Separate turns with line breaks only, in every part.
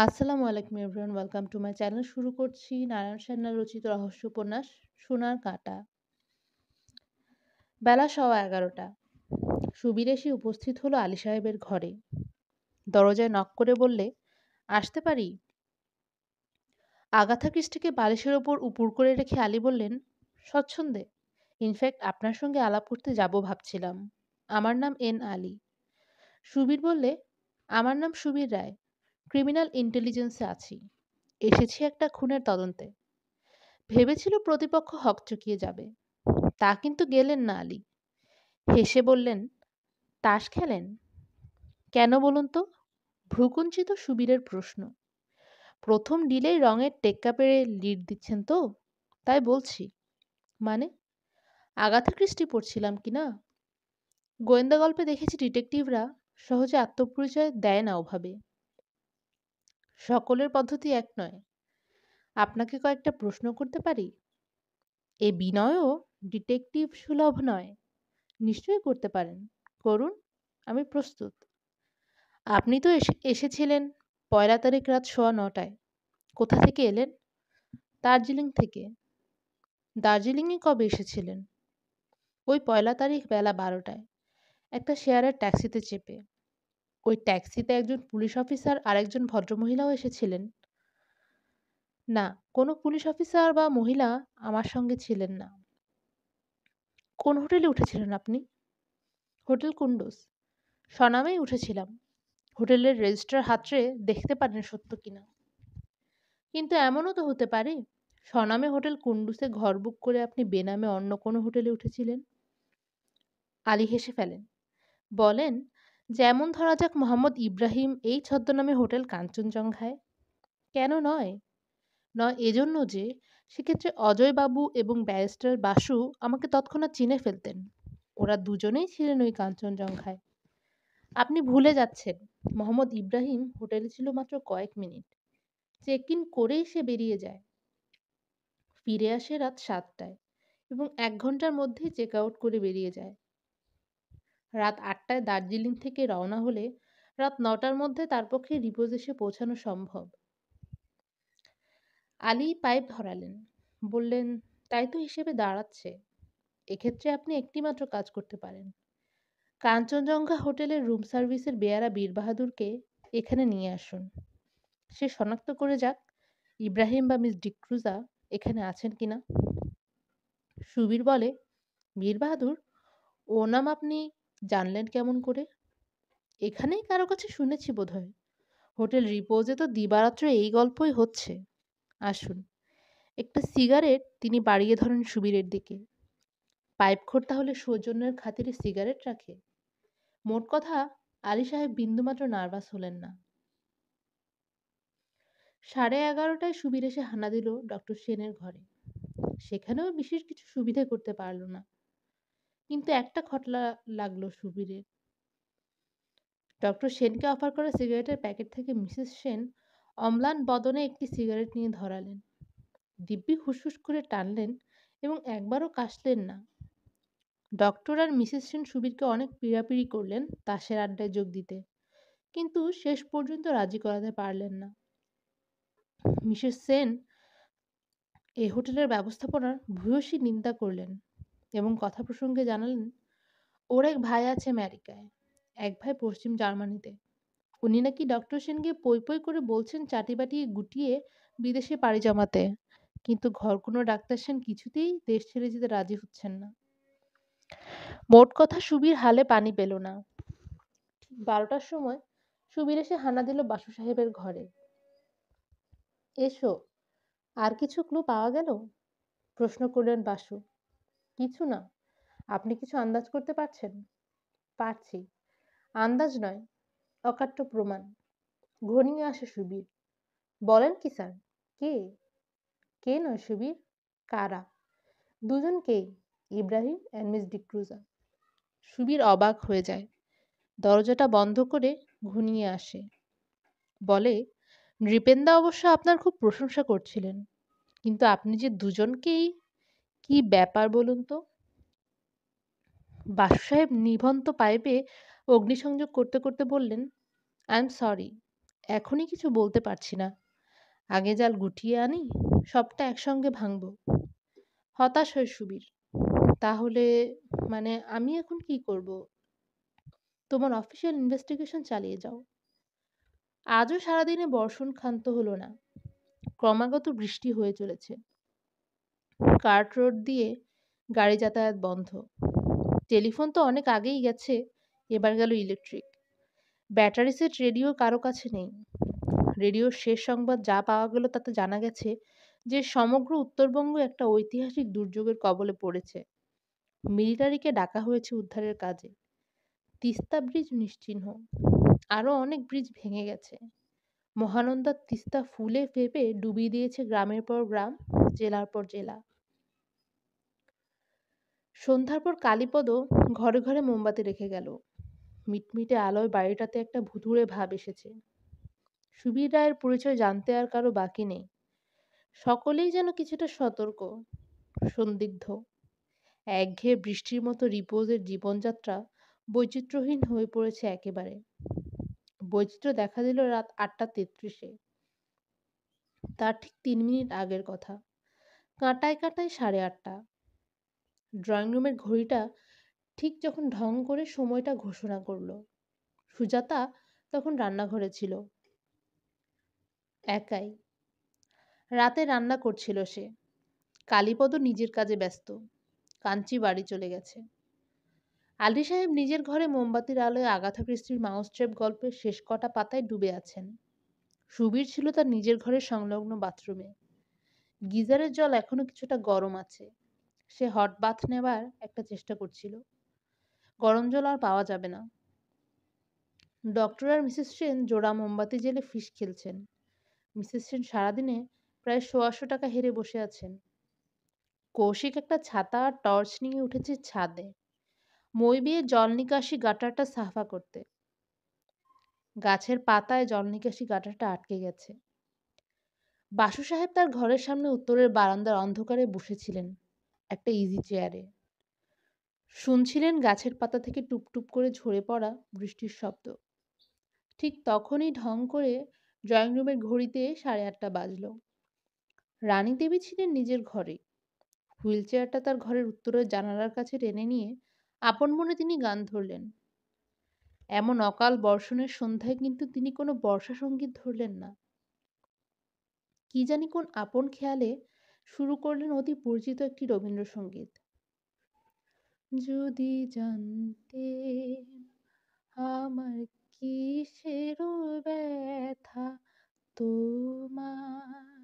আসসালামু আলাইকুম everyone welcome to my channel শুরু করছি নারায়ণ সান্যাল রচিত রহস্য উপন্যাস সোনার কাঁটা বেলা সওয়া এগারোটা সুবীর এসে উপস্থিত হলো আলী সাহেবের ঘরে দরজায় নক করে বললে আসতে পারি আগাথা কৃষ্টিকে বালিশের ওপর উপুর করে রেখে আলী বললেন স্বচ্ছন্দে ইনফ্যাক্ট আপনার সঙ্গে আলাপ করতে যাব ভাবছিলাম আমার নাম এন আলী সুবীর বললে আমার নাম সুবীর রায় ক্রিমিনাল ইন্টেলিজেন্সে আছি এসেছি একটা খুনের তদন্তে ভেবেছিল প্রতিপক্ষ হক চুকিয়ে যাবে তা কিন্তু গেলেন না আলী হেসে বললেন তাস খেলেন কেন বলুন তো ভ্রুকুঞ্চিত সুবীরের প্রশ্ন প্রথম ডিলেই রঙের টেক্কা পেড়ে লিড দিচ্ছেন তো তাই বলছি মানে আগাথা কৃষ্টি পড়ছিলাম কি না গোয়েন্দা গল্পে দেখেছি ডিটেকটিভরা সহজে আত্মপরিচয় দেয় না ওভাবে সকলের পদ্ধতি এক নয় আপনাকে কয়েকটা প্রশ্ন করতে পারি এ বিনয়ও ডিটেকটিভ সুলভ নয় নিশ্চয়ই করতে পারেন করুন আমি প্রস্তুত আপনি তো এসেছিলেন পয়লা তারিখ রাত সোয়া নটায় কোথা থেকে এলেন দার্জিলিং থেকে দার্জিলিংয়ে কবে এসেছিলেন ওই পয়লা তারিখ বেলা বারোটায় একটা শেয়ারের ট্যাক্সিতে চেপে ওই ট্যাক্সিতে একজন পুলিশ অফিসার আর একজন ভদ্রমহিলাও এসেছিলেন না কোনো পুলিশ অফিসার বা মহিলা আমার সঙ্গে ছিলেন না কোন হোটেলে উঠেছিলেন আপনি হোটেল কুন্ডুস স্বনামেই উঠেছিলাম হোটেলের রেজিস্টার হাতরে দেখতে পারেন সত্য কিনা কিন্তু এমনও তো হতে পারে স্বনামে হোটেল কুন্ডুসে ঘর বুক করে আপনি বেনামে অন্য কোনো হোটেলে উঠেছিলেন আলী হেসে ফেলেন বলেন যেমন ধরা যাক মোহাম্মদ ইব্রাহিম এই ছদ্মনামে হোটেল কাঞ্চনজঙ্ঘায় কেন নয় নয় এজন্য যে সেক্ষেত্রে অজয়বাবু এবং ব্যারিস্টার বাসু আমাকে তৎক্ষণাৎ চিনে ফেলতেন ওরা দুজনেই ছিলেন ওই কাঞ্চনজঙ্ঘায় আপনি ভুলে যাচ্ছেন মোহাম্মদ ইব্রাহিম হোটেলে ছিল মাত্র কয়েক মিনিট চেক ইন করেই সে বেরিয়ে যায় ফিরে আসে রাত সাতটায় এবং এক ঘন্টার মধ্যেই চেক আউট করে বেরিয়ে যায় রাত আটটায় দার্জিলিং থেকে রওনা হলে রাত নটার মধ্যে তার পক্ষে রিপোজ এসে পৌঁছানো সম্ভব আলী পাইপ ধরালেন বললেন তাই তো হিসেবে দাঁড়াচ্ছে এক্ষেত্রে আপনি একটিমাত্র কাজ করতে পারেন কাঞ্চনজঙ্ঘা হোটেলের রুম সার্ভিসের বেয়ারা বীর বাহাদুরকে এখানে নিয়ে আসুন সে শনাক্ত করে যাক ইব্রাহিম বা মিস ডিক্রুজা এখানে আছেন কিনা সুবীর বলে বাহাদুর ও নাম আপনি জানলেন কেমন করে এখানেই কারো কাছে শুনেছি বোধ হয় হোটেল রিপোজে তো দিবারাত্র এই গল্পই হচ্ছে আসুন একটা সিগারেট তিনি বাড়িয়ে ধরেন সুবীরের দিকে পাইপ খোর তাহলে সৌজন্যের খাতিরে সিগারেট রাখে মোট কথা আলী সাহেব বিন্দুমাত্র নার্ভাস হলেন না সাড়ে এগারোটায় সুবীর এসে হানা দিল ডক্টর সেনের ঘরে সেখানেও বিশেষ কিছু সুবিধা করতে পারল না কিন্তু একটা খটলা লাগলো সুবীরের ডক্টর সেনকে অফার করা সিগারেটের প্যাকেট থেকে মিসেস সেন অম্লান বদনে একটি সিগারেট নিয়ে ধরালেন দিব্যি হুসহুস করে টানলেন এবং একবারও কাশলেন না ডক্টর আর মিসেস সেন সুবীরকে অনেক পিড়াপিড়ি করলেন তাসের আড্ডায় যোগ দিতে কিন্তু শেষ পর্যন্ত রাজি করাতে পারলেন না মিসেস সেন এই হোটেলের ব্যবস্থাপনার ভূয়সী নিন্দা করলেন এবং কথা প্রসঙ্গে জানালেন ওর এক ভাই আছে আমেরিকায় এক ভাই পশ্চিম জার্মানিতে উনি নাকি ডক্টর সেনকে পই পই করে বলছেন চাটি বাটি গুটিয়ে বিদেশে পাড়ি জমাতে কিন্তু ঘর কোনো ডাক্তার সেন কিছুতেই দেশ ছেড়ে যেতে রাজি হচ্ছেন না মোট কথা সুবীর হালে পানি পেল না ঠিক বারোটার সময় সুবীর এসে হানা দিল বাসু সাহেবের ঘরে এসো আর কিছু ক্লু পাওয়া গেল প্রশ্ন করলেন বাসু কিছু না আপনি কিছু আন্দাজ করতে পারছেন পারছি আন্দাজ নয় অকাট্য প্রমাণ ঘনিয়ে আসে সুবীর বলেন কি স্যার কে কে নয় সুবীর কারা দুজন কে ইব্রাহিম অ্যান্ড মিস ডিক্রুজা সুবীর অবাক হয়ে যায় দরজাটা বন্ধ করে ঘুনিয়ে আসে বলে নৃপেন্দা অবশ্য আপনার খুব প্রশংসা করছিলেন কিন্তু আপনি যে দুজনকেই কি ব্যাপার বলুন তো বাসু সাহেব নিভন্ত পাইপে অগ্নিসংযোগ করতে করতে বললেন আই এম সরি এখনই কিছু বলতে পারছি না আগে জাল গুটিয়ে আনি সবটা একসঙ্গে ভাঙব হতাশ হয়ে সুবীর তাহলে মানে আমি এখন কি করব তোমার অফিসিয়াল ইনভেস্টিগেশন চালিয়ে যাও আজও সারাদিনে বর্ষণ ক্ষান্ত হলো না ক্রমাগত বৃষ্টি হয়ে চলেছে কার্ট রোড দিয়ে গাড়ি যাতায়াত বন্ধ টেলিফোন তো অনেক আগেই গেছে এবার গেল ইলেকট্রিক ব্যাটারি সেট রেডিও কারো কাছে নেই রেডিওর শেষ সংবাদ যা পাওয়া গেল তাতে জানা গেছে যে সমগ্র উত্তরবঙ্গ একটা ঐতিহাসিক দুর্যোগের কবলে পড়েছে মিলিটারিকে ডাকা হয়েছে উদ্ধারের কাজে তিস্তা ব্রিজ নিশ্চিহ্ন আরও অনেক ব্রিজ ভেঙে গেছে মহানন্দার তিস্তা ফুলে ফেপে ডুবিয়ে দিয়েছে গ্রামের পর গ্রাম জেলার পর জেলা সন্ধ্যার পর কালীপদ ঘরে ঘরে মোমবাতি রেখে গেল মিটমিটে আলোয় বাড়িটাতে একটা ভুতুড়ে ভাব এসেছে সুবীর রায়ের পরিচয় জানতে আর কারো বাকি নেই সকলেই যেন কিছুটা সতর্ক সন্দিগ্ধ একঘেয়ে বৃষ্টির মতো রিপোজের জীবনযাত্রা বৈচিত্র্যহীন হয়ে পড়েছে একেবারে বৈচিত্র্য দেখা দিল রাত আটটা তেত্রিশে তার ঠিক তিন মিনিট আগের কথা কাঁটায় কাঁটায় সাড়ে আটটা ড্রয়িং রুমের ঘড়িটা ঠিক যখন ঢং করে সময়টা ঘোষণা করল সুজাতা তখন রান্নাঘরে ছিল একাই রাতে রান্না করছিল সে কালীপদ নিজের কাজে ব্যস্ত কাঞ্চি বাড়ি চলে গেছে আলী সাহেব নিজের ঘরে মোমবাতির আলোয় আগাথা ক্রিস্টির মাউসট্রেপ গল্পের শেষ কটা পাতায় ডুবে আছেন সুবীর ছিল তার নিজের ঘরের সংলগ্ন বাথরুমে গিজারের জল এখনো কিছুটা গরম আছে সে হট বাথ নেবার একটা চেষ্টা করছিল গরম জল আর পাওয়া যাবে না ডক্টর আর মিসেস সেন জোড়া মোমবাতি জেলে ফিস খেলছেন মিসেস সেন সারাদিনে প্রায় সোয়াশো টাকা হেরে বসে আছেন কৌশিক একটা ছাতা আর টর্চ নিয়ে উঠেছে ছাদে মই বিয়ে জল নিকাশি গাটারটা সাফা করতে গাছের পাতায় জল নিকাশি গাটারটা আটকে গেছে বাসু সাহেব তার ঘরের সামনে উত্তরের বারান্দার অন্ধকারে বসেছিলেন একটা ইজি চেয়ারে শুনছিলেন গাছের পাতা থেকে টুপটুপ করে ঝরে পড়া বৃষ্টির শব্দ ঠিক তখনই ঢং করে ড্রয়িং রুমের ঘড়িতে সাড়ে আটটা বাজল রানী দেবী ছিলেন নিজের ঘরে হুইল চেয়ারটা তার ঘরের উত্তরের জানালার কাছে টেনে নিয়ে আপন মনে তিনি গান ধরলেন এমন অকাল বর্ষণের সন্ধ্যায় কিন্তু তিনি কোনো বর্ষা সঙ্গীত ধরলেন না কি জানি কোন আপন খেয়ালে শুরু করলেন অতি পরিচিত একটি রবীন্দ্রসঙ্গীত যদি জানতে আমার কিসের ব্যথা তোমার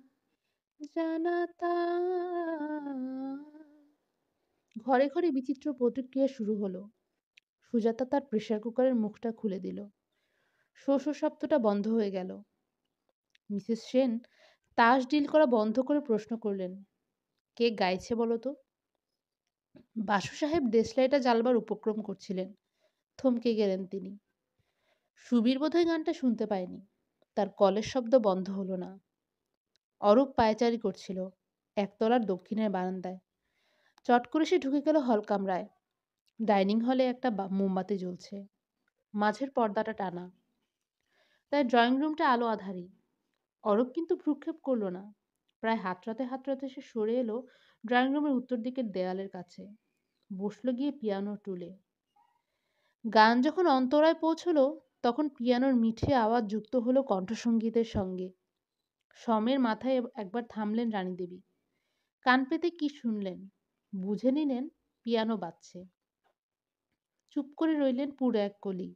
জানাতা ঘরে ঘরে বিচিত্র প্রতিক্রিয়া শুরু হলো সুজাতা তার প্রেশার কুকারের মুখটা খুলে দিল শো শব্দটা বন্ধ হয়ে গেল মিসেস সেন তাস ডিল করা বন্ধ করে প্রশ্ন করলেন কে গাইছে বলো তো বাসু সাহেব দেশলাইটা জ্বালবার উপক্রম করছিলেন থমকে গেলেন তিনি সুবীর বোধহয় গানটা শুনতে পায়নি তার কলের শব্দ বন্ধ হলো না অরূপ পায়চারি করছিল একতলার দক্ষিণের বারান্দায় চট করে সে ঢুকে গেল হল কামরায় ডাইনিং হলে একটা মোমবাতি জ্বলছে মাঝের পর্দাটা টানা তাই ড্রয়িং রুমটা আলো আধারি অরব কিন্তু ভ্রুক্ষেপ করল না প্রায় হাতরাতে হাতরাতে সে সরে এলো ড্রয়িং রুমের উত্তর দিকের দেয়ালের কাছে বসলো গিয়ে পিয়ানো টুলে গান যখন অন্তরায় পৌঁছলো তখন পিয়ানোর মিঠে আওয়াজ যুক্ত হলো কণ্ঠসঙ্গীতের সঙ্গে সমের মাথায় একবার থামলেন রানীদেবী কান পেতে কি শুনলেন বুঝে নিলেন পিয়ানো বাজছে চুপ করে রইলেন পুরো এক কলি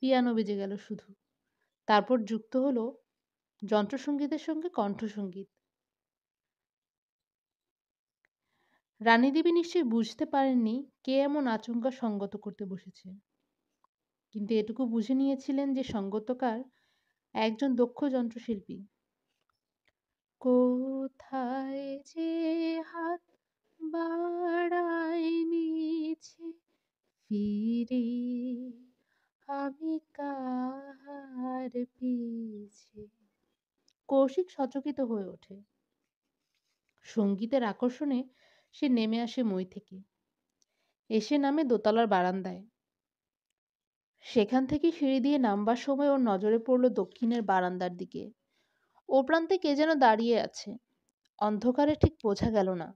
পিয়ানো বেজে গেল শুধু তারপর যুক্ত হলো যন্ত্রসঙ্গীতের সঙ্গে কণ্ঠসঙ্গীত রানী দেবী নিশ্চয়ই বুঝতে পারেননি কে এমন আচমকা সঙ্গত করতে বসেছে কিন্তু এটুকু বুঝে নিয়েছিলেন যে সঙ্গতকার একজন দক্ষ যন্ত্রশিল্পী কোথায় যে হাত বাড়ায় নিছে ফিরি আমি কাহার পিছে কৌশিক সচকিত হয়ে ওঠে সঙ্গীতের আকর্ষণে সে নেমে আসে মই থেকে এসে নামে দোতলার বারান্দায় সেখান থেকে সিঁড়ি দিয়ে নামবার সময় ওর নজরে পড়ল দক্ষিণের বারান্দার দিকে ও প্রান্তে কে যেন দাঁড়িয়ে আছে অন্ধকারে ঠিক বোঝা গেল না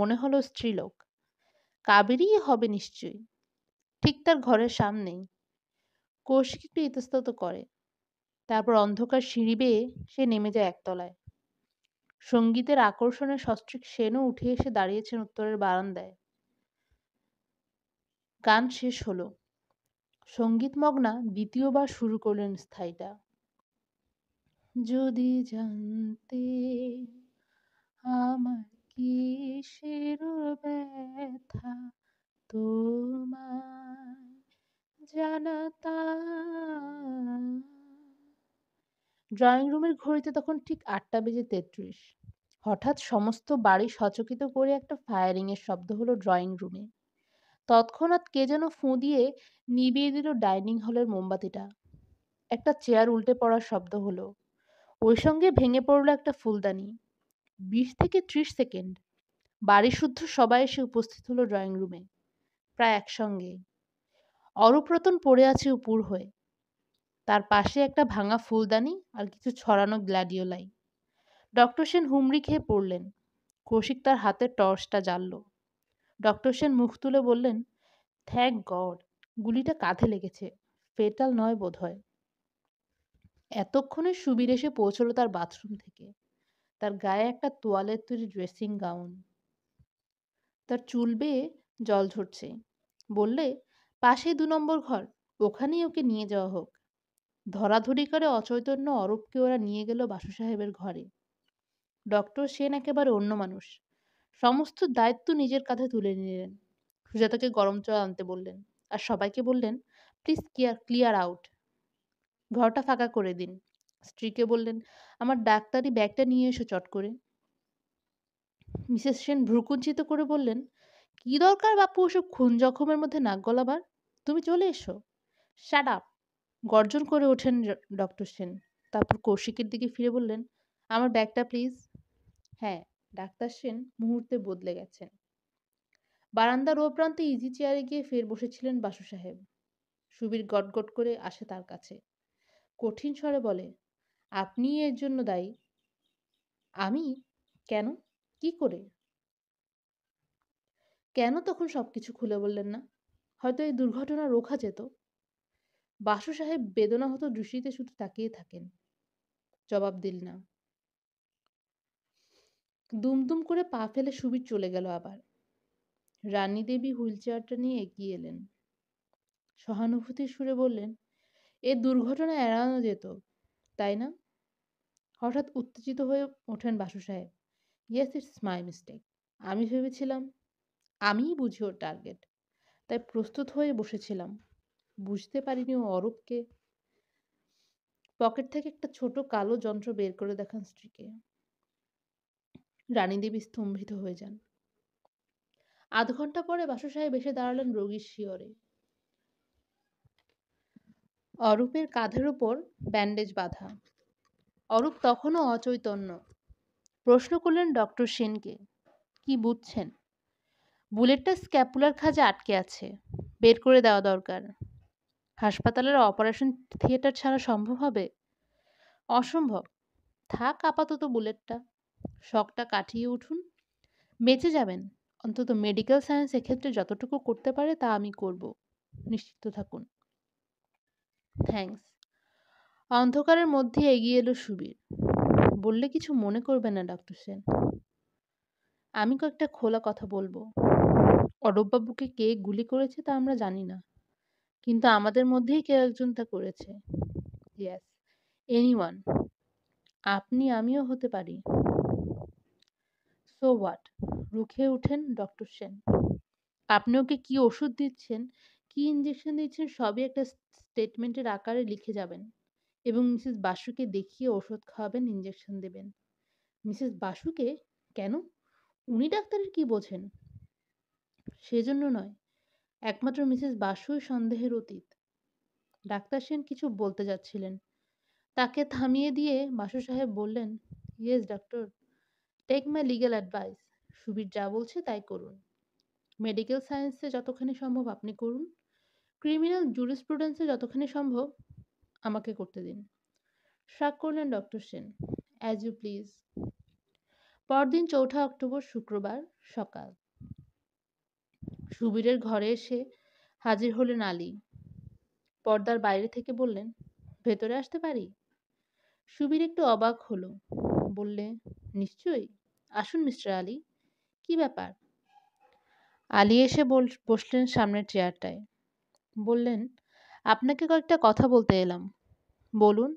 মনে হলো স্ত্রীলোক কাবেরই হবে নিশ্চয়ই ঠিক তার ঘরের সামনেই কৌশিক একটু ইতস্তত করে তারপর অন্ধকার সিঁড়ি বেয়ে সে নেমে যায় একতলায় সঙ্গীতের আকর্ষণে সস্ত্রিক সেনও উঠে এসে দাঁড়িয়েছেন উত্তরের বারান্দায় গান শেষ হলো মগ্না দ্বিতীয়বার শুরু করলেন স্থায়ীটা যদি জানতে আমার কি কিসের ব্যথা তোমায় জানাতা ড্রয়িং রুমের ঘড়িতে তখন ঠিক আটটা বেজে তেত্রিশ হঠাৎ সমস্ত বাড়ি সচকিত করে একটা ফায়ারিংয়ের শব্দ হলো ড্রয়িং রুমে তৎক্ষণাৎ কে যেন ফু দিয়ে নিবিয়ে দিল ডাইনিং হলের মোমবাতিটা একটা চেয়ার উল্টে পড়ার শব্দ হলো ওই সঙ্গে ভেঙে পড়লো একটা ফুলদানি বিশ থেকে ত্রিশ সেকেন্ড বাড়ি শুদ্ধ সবাই এসে উপস্থিত হলো ড্রয়িং রুমে প্রায় একসঙ্গে অরুপ্রতন পড়ে আছে উপুর হয়ে তার পাশে একটা ভাঙা ফুলদানি আর কিছু ছড়ানো গ্ল্যাডিওলাই ডক্টর সেন হুমড়ি খেয়ে পড়লেন কৌশিক তার হাতে টর্চটা জ্বালল ডক্টর সেন মুখ তুলে বললেন থ্যাংক গড গুলিটা কাঁধে লেগেছে ফেটাল নয় বোধ হয় এতক্ষণে সুবীর এসে পৌঁছলো তার বাথরুম থেকে তার গায়ে একটা তোয়ালের তৈরি ড্রেসিং গাউন তার চুল বেয়ে জল ঝরছে বললে পাশে দু নম্বর ঘর ওখানেই ওকে নিয়ে যাওয়া হোক ধরাধরি করে অচৈতন্য অরূপকে ওরা নিয়ে গেল বাসু সাহেবের ঘরে ডক্টর সেন একেবারে অন্য মানুষ সমস্ত দায়িত্ব নিজের কাঁধে তুলে নিলেন সুজাতাকে গরম চল আনতে বললেন আর সবাইকে বললেন প্লিজ কেয়ার ক্লিয়ার আউট ঘরটা ফাঁকা করে দিন স্ত্রীকে বললেন আমার ডাক্তারি ব্যাগটা নিয়ে এসো চট করে মিসেস সেন ভ্রুকুঞ্চিত করে বললেন কি দরকার বাপু ওসব খুন জখমের মধ্যে নাক গলাবার তুমি চলে এসো শ্যাট আপ গর্জন করে ওঠেন ডক্টর সেন তারপর কৌশিকের দিকে ফিরে বললেন আমার ব্যাগটা প্লিজ হ্যাঁ ডাক্তার সেন মুহূর্তে বদলে গেছেন বারান্দার ও প্রান্তে ইজি চেয়ারে গিয়ে ফের বসেছিলেন বাসু সাহেব সুবীর গটগট করে আসে তার কাছে কঠিন স্বরে বলে আপনি এর জন্য দায়ী আমি কেন কি করে কেন তখন সবকিছু খুলে বললেন না হয়তো এই দুর্ঘটনা রোখা যেত বাসু সাহেব বেদনাহত দৃষ্টিতে শুধু তাকিয়ে থাকেন জবাব দিল না দুমদুম করে পা ফেলে সুবির চলে গেল আবার রানী দেবী হুইল নিয়ে এগিয়ে এলেন সহানুভূতির সুরে বললেন এ দুর্ঘটনা এড়ানো যেত তাই না হঠাৎ উত্তেজিত হয়ে ওঠেন বাসু সাহেব ইয়েস ইটস মাই মিস্টেক আমি ভেবেছিলাম আমিই বুঝি ওর টার্গেট তাই প্রস্তুত হয়ে বসেছিলাম বুঝতে পারিনি ও অরূপকে পকেট থেকে একটা ছোট কালো যন্ত্র বের করে দেখান স্ত্রীকে রানী দেবী স্তম্ভিত হয়ে যান আধ ঘন্টা পরে বাসু সাহেব এসে দাঁড়ালেন রোগীর শিয়রে অরূপের কাঁধের উপর ব্যান্ডেজ বাঁধা অরূপ তখনও অচৈতন্য প্রশ্ন করলেন ডক্টর সেনকে কি বুঝছেন বুলেটটা স্ক্যাপুলার খাজে আটকে আছে বের করে দেওয়া দরকার হাসপাতালের অপারেশন থিয়েটার ছাড়া সম্ভব হবে অসম্ভব থাক আপাতত বুলেটটা শখটা কাটিয়ে উঠুন বেঁচে যাবেন অন্তত মেডিকেল সায়েন্স এক্ষেত্রে যতটুকু করতে পারে তা আমি করব নিশ্চিত থাকুন থ্যাংকস অন্ধকারের মধ্যে এগিয়ে এলো সুবীর বললে কিছু মনে করবে না ডক্টর সেন আমি কয়েকটা খোলা কথা বলবো অরূপবাবুকে কে গুলি করেছে তা আমরা জানি না কিন্তু আমাদের মধ্যেই কেউ একজন তা করেছে ইয়াস এনিওয়ান আপনি আমিও হতে পারি সো হোয়াট রুখে উঠেন ডক্টর সেন আপনি ওকে কি ওষুধ দিচ্ছেন কি ইঞ্জেকশন দিচ্ছেন সবই একটা স্টেটমেন্টের আকারে লিখে যাবেন এবং মিসেস বাসুকে দেখিয়ে ওষুধ খাওয়াবেন ইঞ্জেকশন দেবেন মিসেস বাসুকে কেন উনি ডাক্তারের কি বোঝেন সেজন্য নয় একমাত্র মিসেস বাসুই সন্দেহের অতীত ডাক্তার সেন কিছু বলতে যাচ্ছিলেন তাকে থামিয়ে দিয়ে বাসু সাহেব বললেন yes doctor take my legal advice Subir যা বলছে তাই করুন মেডিকেল সায়েন্সে যতখানি সম্ভব আপনি করুন ক্রিমিনাল প্রুডেন্সে যতখানি সম্ভব আমাকে করতে দিন শাক করলেন doctor Sen as you please পরদিন চৌঠা অক্টোবর শুক্রবার সকাল সুবীরের ঘরে এসে হাজির হলেন আলী পর্দার বাইরে থেকে বললেন ভেতরে আসতে পারি সুবীর একটু অবাক হলো বললে নিশ্চয়ই আসুন মিস্টার আলী কি ব্যাপার আলী এসে বসলেন সামনের চেয়ারটায় বললেন আপনাকে কয়েকটা কথা বলতে এলাম বলুন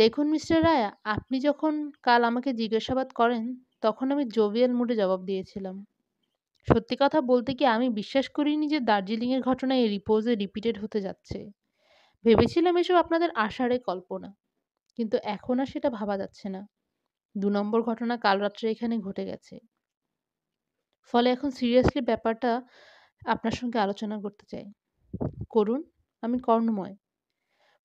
দেখুন মিস্টার রায়া আপনি যখন কাল আমাকে জিজ্ঞাসাবাদ করেন তখন আমি জোভিয়াল মুডে জবাব দিয়েছিলাম সত্যি কথা বলতে কি আমি বিশ্বাস করিনি যে দার্জিলিংয়ের ঘটনা এই রিপোজে রিপিটেড হতে যাচ্ছে ভেবেছিলাম এসব আপনাদের আশারে কল্পনা কিন্তু এখন আর সেটা ভাবা যাচ্ছে না দু নম্বর ঘটনা কাল রাত্রে এখানে ঘটে গেছে ফলে এখন সিরিয়াসলি ব্যাপারটা আপনার সঙ্গে আলোচনা করতে চাই করুন আমি কর্ণময়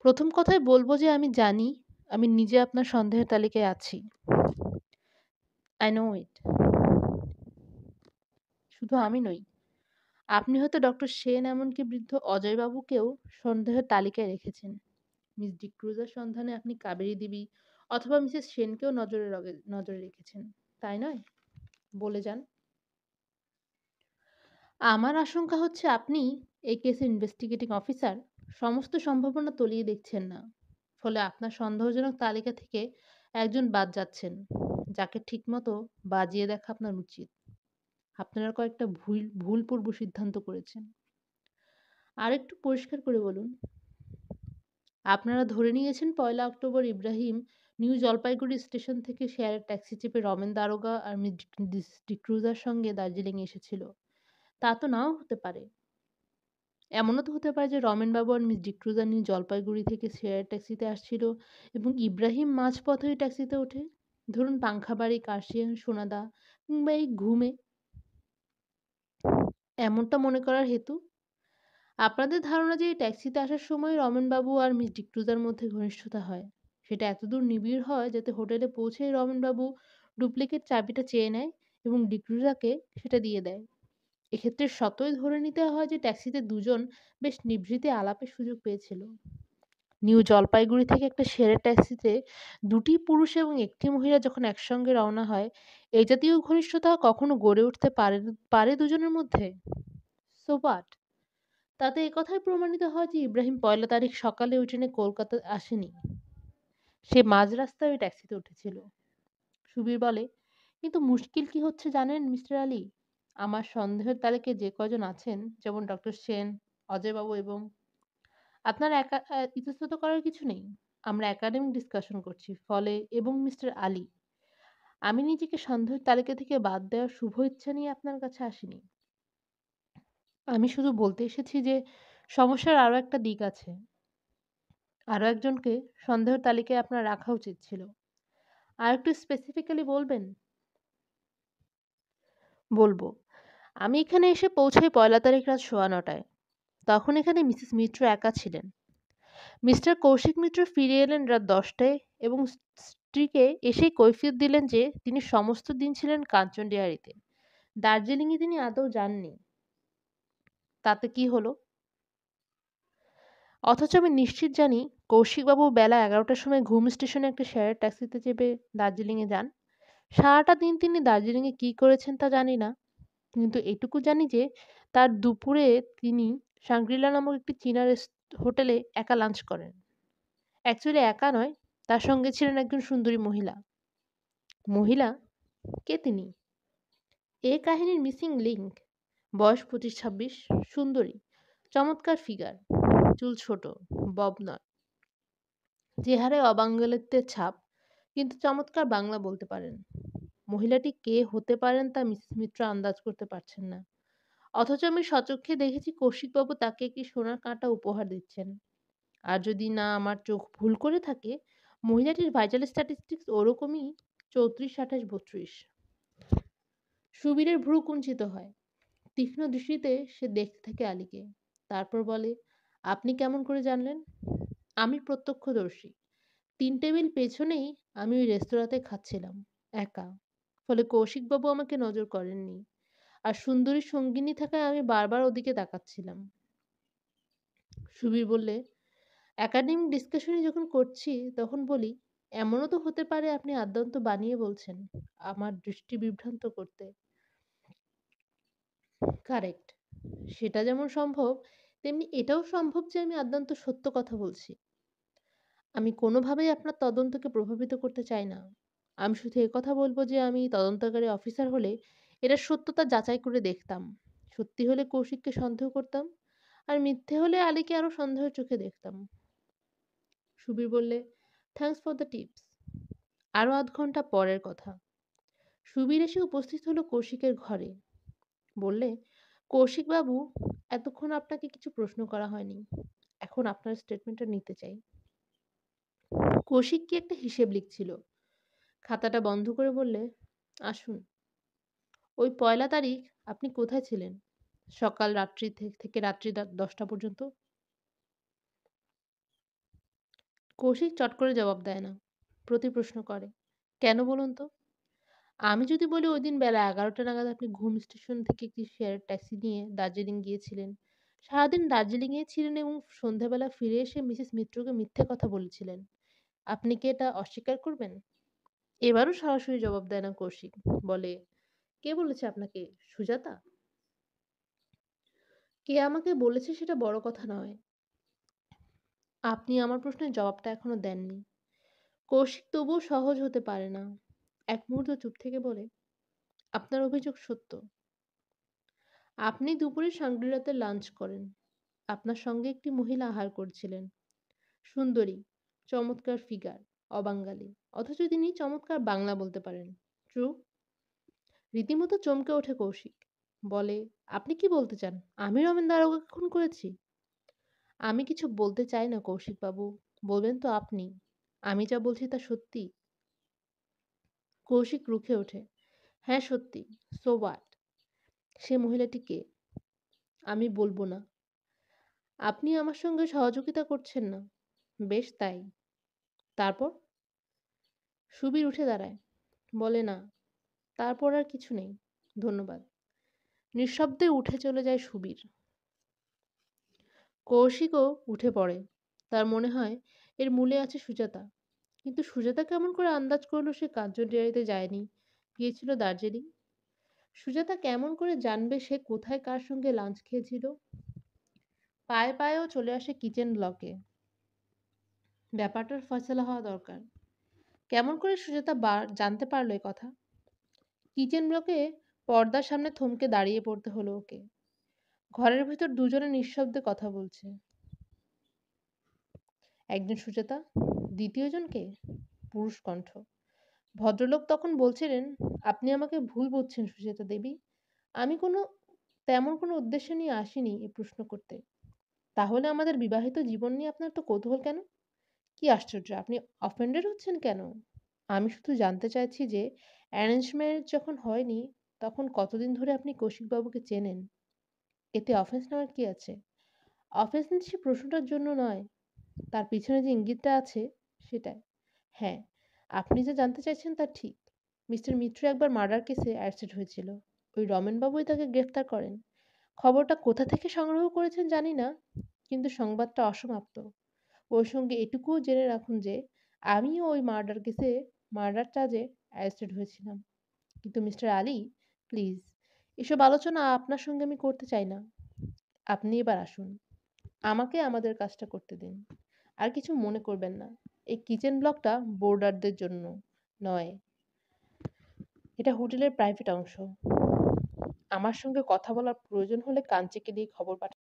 প্রথম কথায় বলবো যে আমি জানি আমি নিজে আপনার সন্দেহের তালিকায় আছি আই নো ইট শুধু আমি নই আপনি হয়তো ডক্টর সেন এমনকি বৃদ্ধ অজয়বাবুকেও সন্দেহের তালিকায় রেখেছেন মিস ডিক্রুজার সন্ধানে আপনি কাবেরী দেবী অথবা মিসেস সেনকেও নজরে নজরে রেখেছেন তাই নয় বলে যান আমার আশঙ্কা হচ্ছে আপনি এই কেসের ইনভেস্টিগেটিং অফিসার সমস্ত সম্ভাবনা তলিয়ে দেখছেন না ফলে আপনার সন্দেহজনক তালিকা থেকে একজন বাদ যাচ্ছেন যাকে ঠিকমতো বাজিয়ে দেখা আপনার উচিত আপনারা কয়েকটা ভুল ভুল পূর্ব সিদ্ধান্ত করেছেন আরেকটু পরিষ্কার করে বলুন আপনারা ধরে নিয়েছেন পয়লা October Ibrahim New Jalpaiguri station থেকে শেয়ারের ট্যাক্সি চেপে রমেন দারোগা আর মিস ডিক্রুজার সঙ্গে দার্জিলিং এসেছিল তা তো নাও হতে পারে এমনও তো হতে পারে যে রমেন বাবু আর মিস ডিক্রুজার নিয়ে জলপাইগুড়ি থেকে শেয়ার ট্যাক্সিতে আসছিল এবং ইব্রাহিম মাঝপথে ওই ট্যাক্সিতে ওঠে ধরুন পাংখাবাড়ি কাশিয়ান সোনাদা কিংবা এই ঘুমে এমনটা মনে করার হেতু আপনাদের ধারণা যে ট্যাক্সিতে আসার সময় রমেন বাবু আর মিস ডিক্রুজার মধ্যে ঘনিষ্ঠতা হয় সেটা এতদূর নিবিড় হয় যাতে হোটেলে পৌঁছে রমেন বাবু ডুপ্লিকেট চাবিটা চেয়ে নেয় এবং ডিক্রুজাকে সেটা দিয়ে দেয় এক্ষেত্রে সতই ধরে নিতে হয় যে ট্যাক্সিতে দুজন বেশ নিভৃতে আলাপের সুযোগ পেয়েছিল নিউ জলপাইগুড়ি থেকে একটা সেরে ট্যাক্সিতে দুটি পুরুষ এবং একটি মহিলা যখন একসঙ্গে রওনা হয় এই জাতীয় ঘনিষ্ঠতা কখনো গড়ে উঠতে পারে পারে দুজনের মধ্যে সোবাট তাতে একথাই প্রমাণিত হয় যে ইব্রাহিম পয়লা তারিখ সকালে ওই ট্রেনে কলকাতা আসেনি সে মাঝ রাস্তায় ওই ট্যাক্সিতে উঠেছিল সুবীর বলে কিন্তু মুশকিল কি হচ্ছে জানেন মিস্টার আলী আমার সন্দেহের তালিকে যে কজন আছেন যেমন ডক্টর সেন অজয়বাবু এবং আপনার একা ইতস্তত করার কিছু নেই আমরা একাডেমিক ডিসকাশন করছি ফলে এবং মিস্টার আলী আমি নিজেকে সন্দেহের তালিকা থেকে বাদ দেওয়ার শুভ ইচ্ছা নিয়ে আপনার কাছে আসিনি আমি শুধু বলতে এসেছি যে সমস্যার আরও একটা দিক আছে আরও একজনকে সন্দেহের তালিকায় আপনার রাখা উচিত ছিল আর একটু স্পেসিফিক্যালি বলবেন বলবো আমি এখানে এসে পৌঁছাই পয়লা তারিখ রাত সোয়া নটায় তখন এখানে মিসেস মিত্র একা ছিলেন মিস্টার কৌশিক মিত্র ফিরে এলেন রাত দশটায় এবং স্ত্রীকে এসেই কৈফিয়ত দিলেন যে তিনি সমস্ত দিন ছিলেন কাঞ্চনডিহারিতে দার্জিলিংয়ে তিনি আদৌ যাননি তাতে কি হলো অথচ আমি নিশ্চিত জানি কৌশিকবাবু বেলা এগারোটার সময় ঘুম স্টেশনে একটা শেয়ার ট্যাক্সিতে চেপে দার্জিলিংয়ে যান সারাটা দিন তিনি দার্জিলিংয়ে কি করেছেন তা জানি না কিন্তু এটুকু জানি যে তার দুপুরে তিনি সাংগ্রিলা নামক একটি চীনা হোটেলে একা লাঞ্চ করেন অ্যাকচুয়ালি একা নয় তার সঙ্গে ছিলেন একজন সুন্দরী মহিলা মহিলা কে তিনি এ কাহিনীর মিসিং লিঙ্ক বয়স পঁচিশ ছাব্বিশ সুন্দরী চমৎকার ফিগার চুল ছোট বব নয় চেহারায় অবাঙ্গালিত্বের ছাপ কিন্তু চমৎকার বাংলা বলতে পারেন মহিলাটি কে হতে পারেন তা মিত্র আন্দাজ করতে পারছেন না অথচ আমি সচক্ষে দেখেছি কৌশিকবাবু তাকে একটি সোনার কাঁটা উপহার দিচ্ছেন আর যদি না আমার চোখ ভুল করে থাকে মহিলাটির ভাইটাল স্ট্যাটিস্টিক্স ওরকমই চৌত্রিশ আঠাশ বত্রিশ সুবীরের ভ্রু কুঞ্চিত হয় তীক্ষ্ণ দৃষ্টিতে সে দেখতে থাকে আলীকে তারপর বলে আপনি কেমন করে জানলেন আমি প্রত্যক্ষদর্শী তিন টেবিল পেছনেই আমি ওই রেস্তোরাঁতে খাচ্ছিলাম একা ফলে কৌশিকবাবু আমাকে নজর করেননি আর সুন্দরী সঙ্গিনী থাকায় আমি বারবার ওদিকে তাকাচ্ছিলাম সুবীর বললে একাডেমিক ডিসকাশনে যখন করছি তখন বলি এমনও তো হতে পারে আপনি আদ্যন্ত বানিয়ে বলছেন আমার দৃষ্টি বিভ্রান্ত করতে কারেক্ট সেটা যেমন সম্ভব তেমনি এটাও সম্ভব যে আমি আদ্যান্ত সত্য কথা বলছি আমি কোনোভাবেই আপনার তদন্তকে প্রভাবিত করতে চাই না আমি শুধু কথা বলবো যে আমি তদন্তকারী অফিসার হলে এটার সত্যতা যাচাই করে দেখতাম সত্যি হলে কৌশিককে সন্দেহ করতাম আর মিথ্যে হলে আলীকে আরও সন্দেহ চোখে দেখতাম সুবীর বললে থ্যাংকস ফর দ্য টিপস আরও আধ ঘন্টা পরের কথা সুবীর এসে উপস্থিত হলো কৌশিকের ঘরে বললে কৌশিকবাবু এতক্ষণ আপনাকে কিছু প্রশ্ন করা হয়নি এখন আপনার স্টেটমেন্টটা নিতে চাই কৌশিক কি একটা হিসেব লিখছিল খাতাটা বন্ধ করে বললে আসুন ওই পয়লা তারিখ আপনি কোথায় ছিলেন সকাল রাত্রি থেকে রাত্রি দশটা পর্যন্ত কৌশিক চট করে জবাব দেয় না প্রতি প্রশ্ন করে কেন বলুন তো আমি যদি বলি ওই দিন বেলা এগারোটা নাগাদ আপনি ঘুম স্টেশন থেকে একটি শেয়ার ট্যাক্সি নিয়ে দার্জিলিং গিয়েছিলেন সারাদিন দার্জিলিংয়ে ছিলেন এবং সন্ধ্যাবেলা ফিরে এসে মিসেস মিত্রকে মিথ্যে কথা বলেছিলেন আপনি কি এটা অস্বীকার করবেন এবারও সরাসরি জবাব দেয় না কৌশিক বলে কে বলেছে আপনাকে সুজাতা কে আমাকে বলেছে সেটা বড় কথা নয় আপনি আমার প্রশ্নের জবাবটা এখনো দেননি কৌশিক তবুও সহজ হতে পারে না এক মুহূর্ত চুপ থেকে বলে আপনার অভিযোগ সত্য আপনি দুপুরে সাংগ্রিলাতে লাঞ্চ করেন আপনার সঙ্গে একটি মহিলা আহার করছিলেন সুন্দরী চমৎকার ফিগার অবাঙ্গালী অথচ তিনি চমৎকার বাংলা বলতে পারেন ট্রু রীতিমতো চমকে ওঠে কৌশিক বলে আপনি কি বলতে চান আমি রমেন দারোগাকে খুন করেছি আমি কিছু বলতে চাই না কৌশিকবাবু বলবেন তো আপনি আমি যা বলছি তা সত্যি কৌশিক রুখে ওঠে হ্যাঁ সত্যি সো ওয়াট সে মহিলাটিকে আমি বলবো না আপনি আমার সঙ্গে সহযোগিতা করছেন না বেশ তাই তারপর সুবীর উঠে দাঁড়ায় বলে না তারপর আর কিছু নেই ধন্যবাদ নিঃশব্দে উঠে চলে যায় সুবীর কৌশিকও উঠে পড়ে তার মনে হয় এর মূলে আছে সুজাতা কিন্তু সুজাতা কেমন করে আন্দাজ করলো সে কাঞ্চন ডেয়ারিতে যায়নি গিয়েছিল দার্জিলিং সুজাতা কেমন করে জানবে সে কোথায় কার সঙ্গে লাঞ্চ খেয়েছিল পায়ে পায়েও চলে আসে কিচেন ব্লকে ব্যাপারটার ফয়সলা হওয়া দরকার কেমন করে সুজাতা জানতে পারলো এ কথা কিচেন ব্লকে পর্দার সামনে থমকে দাঁড়িয়ে পড়তে হলো ওকে ঘরের ভিতর দুজনে নিঃশব্দে কথা বলছে একজন সুজাতা দ্বিতীয়জনকে পুরুষ কণ্ঠ ভদ্রলোক তখন বলছিলেন আপনি আমাকে ভুল বুঝছেন সুজাতা দেবী আমি কোনো তেমন কোনো উদ্দেশ্য নিয়ে আসিনি এ প্রশ্ন করতে তাহলে আমাদের বিবাহিত জীবন নিয়ে আপনার তো কৌতূহল কেন কি আশ্চর্য আপনি অফেন্ডেড হচ্ছেন কেন আমি শুধু জানতে চাইছি যে অ্যারেঞ্জ ম্যারেজ যখন হয়নি তখন কতদিন ধরে আপনি কৌশিকবাবুকে চেনেন এতে অফেন্স নেওয়ার কি আছে অফেন্স সে প্রশ্নটার জন্য নয় তার পিছনে যে ইঙ্গিতটা আছে সেটাই হ্যাঁ আপনি যা জানতে চাইছেন তা ঠিক মিস্টার মিত্র একবার মার্ডার কেসে অ্যারেস্টেড হয়েছিল ওই রমেনবাবুই তাকে গ্রেফতার করেন খবরটা কোথা থেকে সংগ্রহ করেছেন জানি না কিন্তু সংবাদটা অসমাপ্ত ওর সঙ্গে এটুকুও জেনে রাখুন যে আমিও ওই মার্ডার কেসে মার্ডার চার্জে অ্যারেস্টেড হয়েছিলাম কিন্তু মিস্টার আলী প্লিজ এসব আলোচনা আপনার সঙ্গে আমি করতে চাই না আপনি এবার আসুন আমাকে আমাদের কাজটা করতে দিন আর কিছু মনে করবেন না এই কিচেন ব্লকটা বোর্ডারদের জন্য নয় এটা হোটেলের প্রাইভেট অংশ আমার সঙ্গে কথা বলার প্রয়োজন হলে কাঞ্চিকে দিয়ে খবর পাঠান